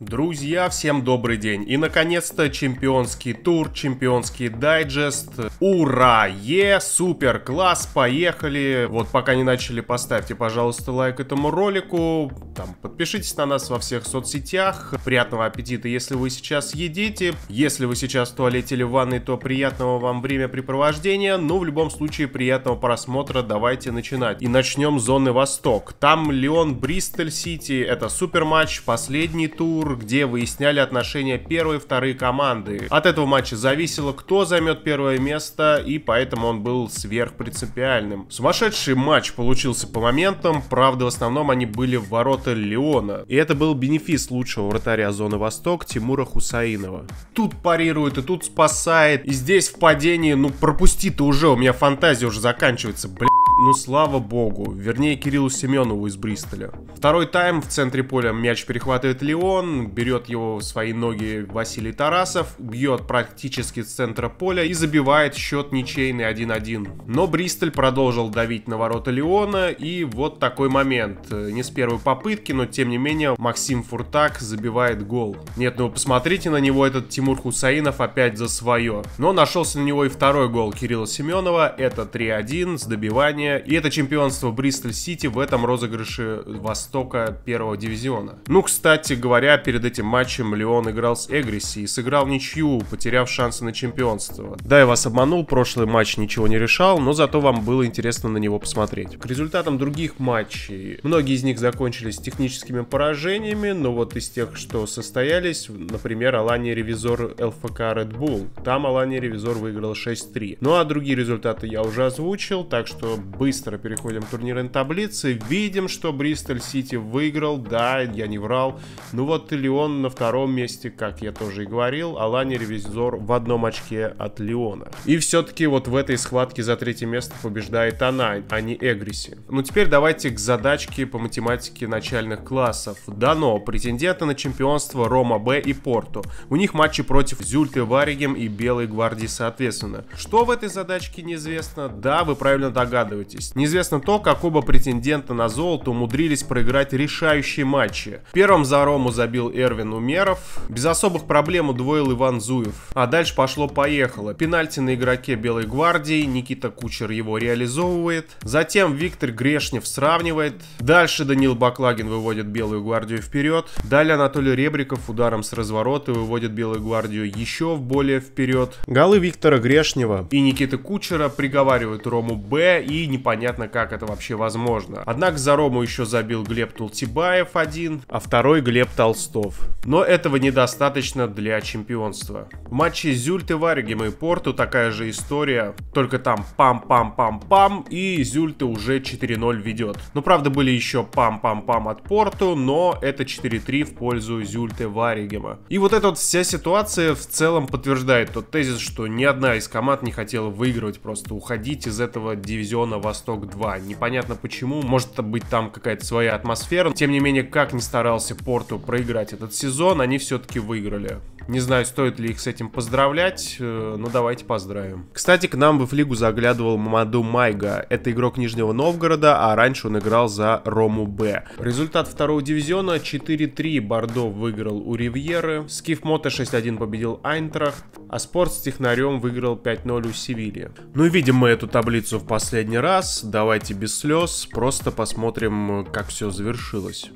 Друзья, всем добрый день. И наконец-то чемпионский тур, чемпионский дайджест. Ура! Е! Супер! Класс! Поехали! Вот пока не начали, поставьте, пожалуйста, лайк этому ролику. Там, подпишитесь на нас во всех соцсетях. Приятного аппетита, если вы сейчас едите. Если вы сейчас в туалете или в ванной, то приятного вам времяпрепровождения. Ну, в любом случае, приятного просмотра. Давайте начинать. И начнем с зоны Восток. Там Леон Бристоль Сити. Это супер матч, последний тур где выясняли отношения первой и второй команды. От этого матча зависело, кто займет первое место, и поэтому он был сверхпринципиальным. Сумасшедший матч получился по моментам, правда в основном они были в ворота Леона. И это был бенефис лучшего вратаря зоны Восток Тимура Хусаинова. Тут парирует и тут спасает, и здесь в падении, ну пропусти ты уже, у меня фантазия уже заканчивается, блядь. Ну, слава богу. Вернее, Кириллу Семенову из Бристоля. Второй тайм в центре поля мяч перехватывает Леон, берет его в свои ноги Василий Тарасов, бьет практически с центра поля и забивает счет ничейный 1-1. Но Бристоль продолжил давить на ворота Леона, и вот такой момент. Не с первой попытки, но тем не менее Максим Фуртак забивает гол. Нет, ну посмотрите на него, этот Тимур Хусаинов опять за свое. Но нашелся на него и второй гол Кирилла Семенова, это 3-1 с добиванием уровня. И это чемпионство Бристоль-Сити в этом розыгрыше Востока первого дивизиона. Ну, кстати говоря, перед этим матчем Леон играл с Эгриси и сыграл ничью, потеряв шансы на чемпионство. Да, я вас обманул, прошлый матч ничего не решал, но зато вам было интересно на него посмотреть. К результатам других матчей. Многие из них закончились техническими поражениями, но вот из тех, что состоялись, например, Алания Ревизор ЛФК Red Bull. Там Алания Ревизор выиграл 6-3. Ну а другие результаты я уже озвучил, так что быстро переходим к турнирной таблице. Видим, что Бристоль Сити выиграл. Да, я не врал. Ну вот Леон на втором месте, как я тоже и говорил. Алани Ревизор в одном очке от Леона. И все-таки вот в этой схватке за третье место побеждает она, а не Эгриси. Ну теперь давайте к задачке по математике начальных классов. Дано. претендента на чемпионство Рома Б и Порту. У них матчи против Зюльты Варигем и Белой Гвардии соответственно. Что в этой задачке неизвестно? Да, вы правильно догадываетесь задумайтесь. Неизвестно то, как оба претендента на золото умудрились проиграть решающие матчи. Первым за Рому забил Эрвин Умеров, без особых проблем удвоил Иван Зуев. А дальше пошло-поехало. Пенальти на игроке Белой Гвардии, Никита Кучер его реализовывает. Затем Виктор Грешнев сравнивает. Дальше Данил Баклагин выводит Белую Гвардию вперед. Далее Анатолий Ребриков ударом с разворота выводит Белую Гвардию еще более вперед. Голы Виктора Грешнева и Никиты Кучера приговаривают Рому Б и не непонятно, как это вообще возможно. Однако за Рому еще забил Глеб Тултибаев один, а второй Глеб Толстов. Но этого недостаточно для чемпионства. В матче Зюльты Варигем и Порту такая же история, только там пам-пам-пам-пам и Зюльты уже 4-0 ведет. Ну, правда, были еще пам-пам-пам от Порту, но это 4-3 в пользу Зюльты Варигема. И вот эта вот вся ситуация в целом подтверждает тот тезис, что ни одна из команд не хотела выигрывать, просто уходить из этого дивизиона в Восток 2. Непонятно почему, может быть там какая-то своя атмосфера. Тем не менее, как ни старался Порту проиграть этот сезон, они все-таки выиграли. Не знаю, стоит ли их с этим поздравлять, э, но давайте поздравим. Кстати, к нам в лигу заглядывал Мамаду Майга. Это игрок Нижнего Новгорода, а раньше он играл за Рому Б. Результат второго дивизиона 4-3. Бордо выиграл у Ривьеры. Скиф Мото 6-1 победил Айнтрахт. А Спорт с Технарем выиграл 5-0 у Севильи. Ну и видим мы эту таблицу в последний раз. Давайте без слез, просто посмотрим, как все завершилось.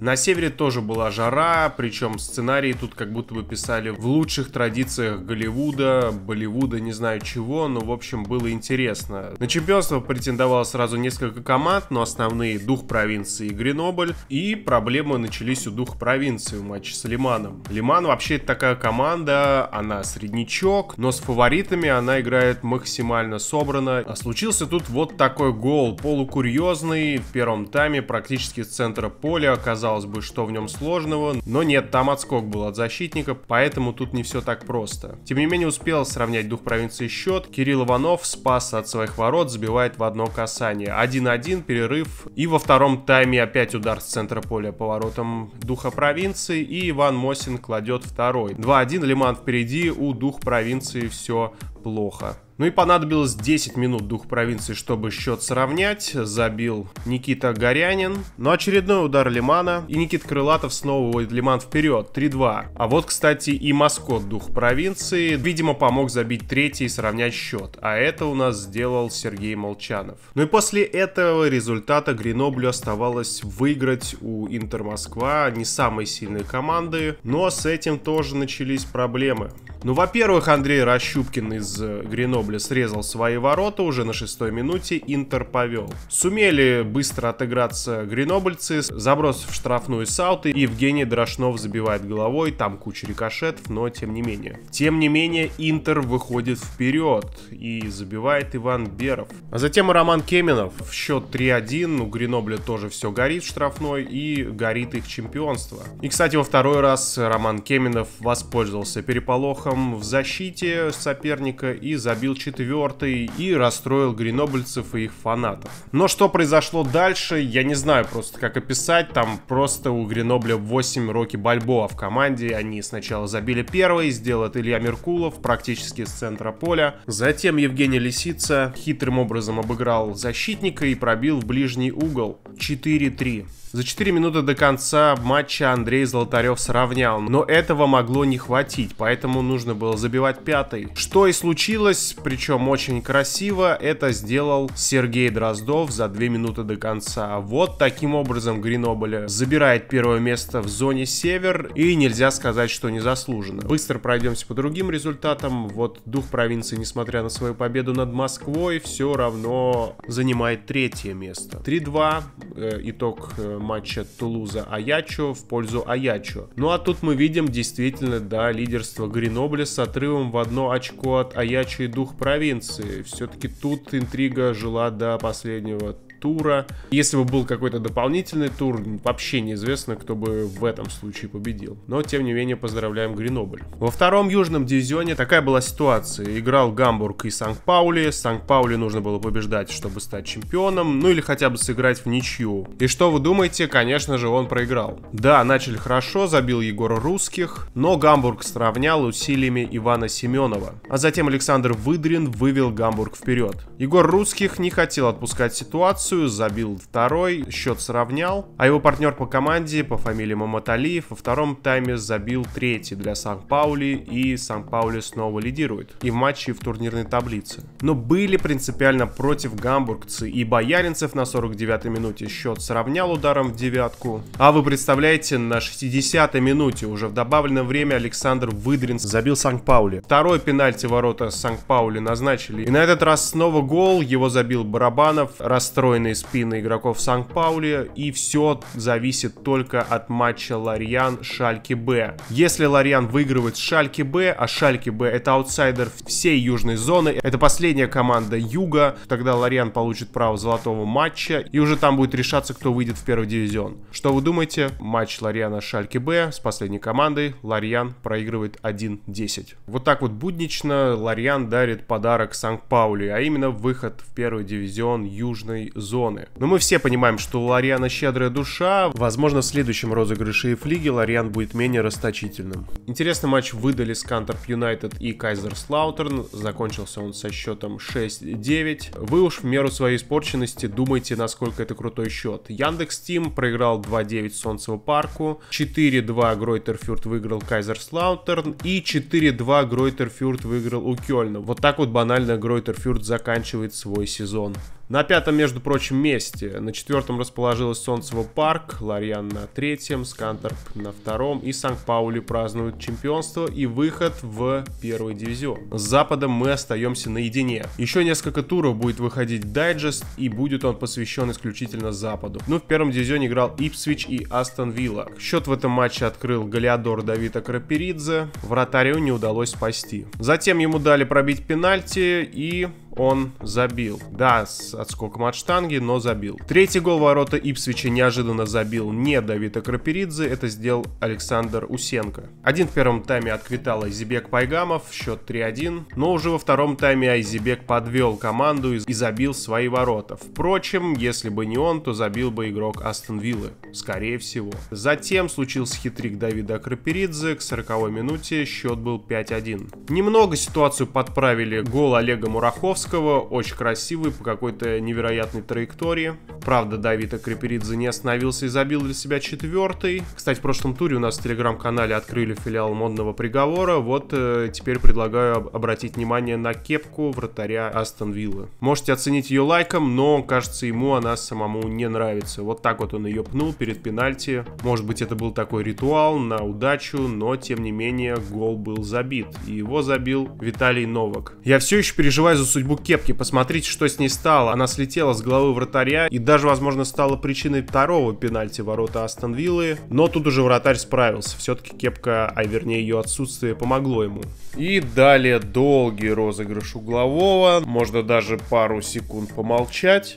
На севере тоже была жара, причем сценарии тут как будто бы писали в лучших традициях Голливуда, Болливуда, не знаю чего, но в общем было интересно. На чемпионство претендовало сразу несколько команд, но основные дух провинции и Гренобль, и проблемы начались у дух провинции в матче с Лиманом. Лиман вообще такая команда, она среднячок, но с фаворитами она играет максимально собрано. А случился тут вот такой гол, полукурьезный, в первом тайме практически с центра поля оказался казалось бы, что в нем сложного, но нет, там отскок был от защитника, поэтому тут не все так просто. Тем не менее, успел сравнять дух провинции счет, Кирилл Иванов спас от своих ворот, забивает в одно касание. 1-1, перерыв, и во втором тайме опять удар с центра поля по воротам духа провинции, и Иван Мосин кладет второй. 2-1, Лиман впереди, у дух провинции все плохо. Ну и понадобилось 10 минут дух провинции, чтобы счет сравнять. Забил Никита Горянин. Но ну, очередной удар Лимана. И Никит Крылатов снова уводит Лиман вперед. 3-2. А вот, кстати, и маскот дух провинции. Видимо, помог забить третий и сравнять счет. А это у нас сделал Сергей Молчанов. Ну и после этого результата Греноблю оставалось выиграть у Интер Москва. Не самой сильной команды. Но с этим тоже начались проблемы. Ну, во-первых, Андрей Рощупкин из из э, Гренобля срезал свои ворота, уже на шестой минуте Интер повел. Сумели быстро отыграться гренобльцы, заброс в штрафную Сауты, Евгений Дорошнов забивает головой, там куча рикошетов, но тем не менее. Тем не менее, Интер выходит вперед и забивает Иван Беров. А затем и Роман Кеминов в счет 3-1, у Гренобля тоже все горит штрафной и горит их чемпионство. И, кстати, во второй раз Роман Кеминов воспользовался переполохом в защите соперника, соперника и забил четвертый и расстроил гренобльцев и их фанатов. Но что произошло дальше, я не знаю просто как описать. Там просто у Гренобля 8 Роки Бальбоа в команде. Они сначала забили первый, сделал Илья Меркулов практически с центра поля. Затем Евгений Лисица хитрым образом обыграл защитника и пробил в ближний угол 4-3. За 4 минуты до конца матча Андрей Золотарев сравнял, но этого могло не хватить, поэтому нужно было забивать пятый. Что и случилось, причем очень красиво, это сделал Сергей Дроздов за 2 минуты до конца. Вот таким образом Гренобль забирает первое место в зоне север и нельзя сказать, что незаслуженно. Быстро пройдемся по другим результатам. Вот дух провинции, несмотря на свою победу над Москвой, все равно занимает третье место. 3-2, э, итог э, матча Тулуза-Аячо в пользу Аячо. Ну а тут мы видим действительно, да, лидерство Гренобля с отрывом в одно очко от Аячо и дух провинции. Все-таки тут интрига жила до последнего тура. Если бы был какой-то дополнительный тур, вообще неизвестно, кто бы в этом случае победил. Но, тем не менее, поздравляем Гренобль. Во втором южном дивизионе такая была ситуация. Играл Гамбург и Санкт-Паули. Санкт-Паули нужно было побеждать, чтобы стать чемпионом, ну или хотя бы сыграть в ничью. И что вы думаете? Конечно же, он проиграл. Да, начали хорошо, забил Егор Русских, но Гамбург сравнял усилиями Ивана Семенова. А затем Александр Выдрин вывел Гамбург вперед. Егор Русских не хотел отпускать ситуацию, Швецию, забил второй, счет сравнял, а его партнер по команде по фамилии Маматалиев во втором тайме забил третий для Сан-Паули, и Сан-Паули снова лидирует и в матче, и в турнирной таблице. Но были принципиально против гамбургцы, и Бояринцев на 49-й минуте счет сравнял ударом в девятку. А вы представляете, на 60-й минуте уже в добавленное время Александр Выдрин забил Сан-Паули. Второй пенальти ворота Сан-Паули назначили, и на этот раз снова гол, его забил Барабанов, расстроен стройные спины игроков Сан-Паули, и все зависит только от матча Ларьян-Шальки Б. Если Ларьян выигрывает Шальки Б, а Шальки Б это аутсайдер всей южной зоны, это последняя команда юга, тогда Ларьян получит право золотого матча, и уже там будет решаться, кто выйдет в первый дивизион. Что вы думаете? Матч Ларьяна Шальки Б с последней командой Ларьян проигрывает 1-10. Вот так вот буднично Ларьян дарит подарок Сан-Паули, а именно выход в первый дивизион южной зоны зоны. Но мы все понимаем, что у Лориана щедрая душа. Возможно, в следующем розыгрыше и флиге Лориан будет менее расточительным. Интересный матч выдали с Кантерп Юнайтед и Кайзерслаутерн. Закончился он со счетом 6-9. Вы уж в меру своей испорченности думайте, насколько это крутой счет. Яндекс Тим проиграл 2-9 Солнцеву парку. 4-2 Гройтерфюрт выиграл Кайзерслаутерн. И 4-2 Гройтерфюрт выиграл у Кёльна. Вот так вот банально Гройтерфюрт заканчивает свой сезон. На пятом, между прочим, месте. На четвертом расположилась Солнцево парк, Ларьян на третьем, Скантерп на втором. И Санкт-Паули празднуют чемпионство и выход в первый дивизион. С Западом мы остаемся наедине. Еще несколько туров будет выходить дайджест, и будет он посвящен исключительно Западу. Ну, в первом дивизионе играл Ипсвич и Астон Вилла. Счет в этом матче открыл Галиадор Давида Краперидзе. Вратарю не удалось спасти. Затем ему дали пробить пенальти и он забил. Да, с отскоком от штанги, но забил. Третий гол ворота Ипсвича неожиданно забил не Давид Акроперидзе, это сделал Александр Усенко. Один в первом тайме отквитал Айзебек Пайгамов, счет 3-1, но уже во втором тайме Айзебек подвел команду и забил свои ворота. Впрочем, если бы не он, то забил бы игрок Астон Виллы, скорее всего. Затем случился хитрик Давида Акроперидзе, к 40 минуте счет был 5-1. Немного ситуацию подправили гол Олега Мураховского, Крупского. Очень красивый, по какой-то невероятной траектории. Правда, Давида Креперидзе не остановился и забил для себя четвертый. Кстати, в прошлом туре у нас в телеграм-канале открыли филиал модного приговора. Вот э, теперь предлагаю обратить внимание на кепку вратаря Астон Виллы. Можете оценить ее лайком, но, кажется, ему она самому не нравится. Вот так вот он ее пнул перед пенальти. Может быть, это был такой ритуал на удачу, но, тем не менее, гол был забит. И его забил Виталий Новак. Я все еще переживаю за судьбу судьбу кепки. Посмотрите, что с ней стало. Она слетела с головы вратаря и даже, возможно, стала причиной второго пенальти ворота Астон Виллы. Но тут уже вратарь справился. Все-таки кепка, а вернее ее отсутствие, помогло ему. И далее долгий розыгрыш углового. Можно даже пару секунд помолчать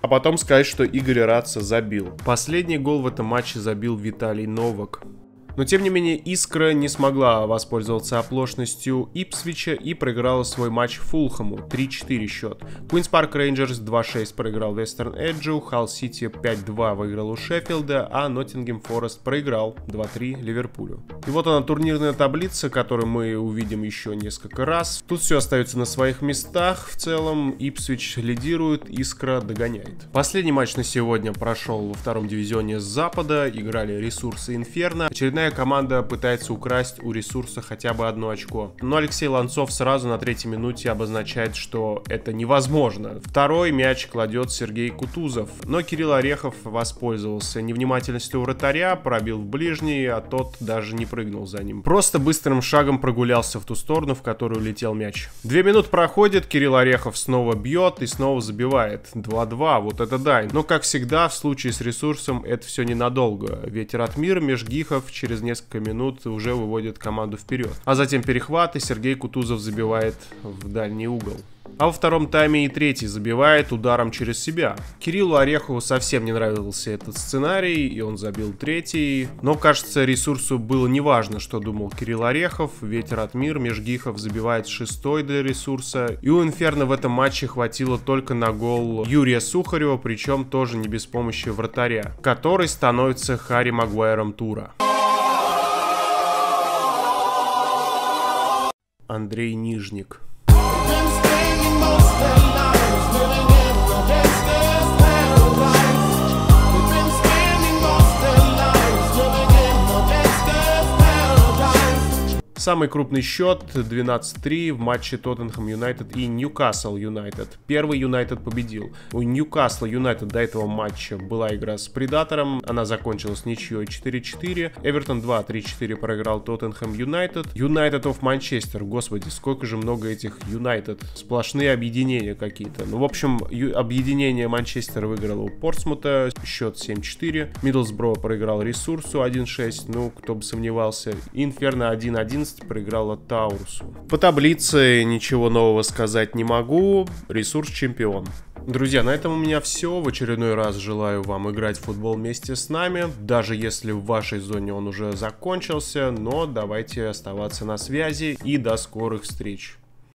а потом сказать, что Игорь Раца забил. Последний гол в этом матче забил Виталий Новак. Но тем не менее Искра не смогла воспользоваться оплошностью Ипсвича и проиграла свой матч Фулхэму 3-4 счет. Куинс Парк Рейнджерс 2-6 проиграл Вестерн Эджу, Халл Сити 5-2 выиграл у Шеффилда, а Ноттингем Форест проиграл 2-3 Ливерпулю. И вот она турнирная таблица, которую мы увидим еще несколько раз. Тут все остается на своих местах. В целом Ипсвич лидирует, Искра догоняет. Последний матч на сегодня прошел во втором дивизионе с запада. Играли ресурсы Инферно. Очередная остальная команда пытается украсть у ресурса хотя бы одно очко. Но Алексей Ланцов сразу на третьей минуте обозначает, что это невозможно. Второй мяч кладет Сергей Кутузов, но Кирилл Орехов воспользовался невнимательностью вратаря, пробил в ближний, а тот даже не прыгнул за ним. Просто быстрым шагом прогулялся в ту сторону, в которую летел мяч. Две минуты проходит, Кирилл Орехов снова бьет и снова забивает. 2-2, вот это дай. Но, как всегда, в случае с ресурсом это все ненадолго. Ветер от мира, Межгихов через через несколько минут уже выводит команду вперед. А затем перехват, и Сергей Кутузов забивает в дальний угол. А во втором тайме и третий забивает ударом через себя. Кириллу Орехову совсем не нравился этот сценарий, и он забил третий. Но, кажется, ресурсу было неважно, что думал Кирилл Орехов. Ветер от мир, Межгихов забивает шестой для ресурса. И у Инферно в этом матче хватило только на гол Юрия Сухарева, причем тоже не без помощи вратаря, который становится Харри Магуайром Тура. Андрей Нижник. Thank you. Самый крупный счет 12-3 в матче Тоттенхэм Юнайтед и Ньюкасл Юнайтед. Первый Юнайтед победил. У Ньюкасла Юнайтед до этого матча была игра с Предатором. Она закончилась ничьей 4-4. Эвертон 2-3-4 проиграл Тоттенхэм Юнайтед. Юнайтед оф Манчестер. Господи, сколько же много этих Юнайтед. Сплошные объединения какие-то. Ну, в общем, объединение Манчестер выиграло у Портсмута. Счет 7-4. Миддлсбро проиграл Ресурсу 1-6. Ну, кто бы сомневался. Инферно 1-11. 6 проиграла Таурсу. По таблице ничего нового сказать не могу. Ресурс чемпион. Друзья, на этом у меня все. В очередной раз желаю вам играть в футбол вместе с нами, даже если в вашей зоне он уже закончился, но давайте оставаться на связи и до скорых встреч.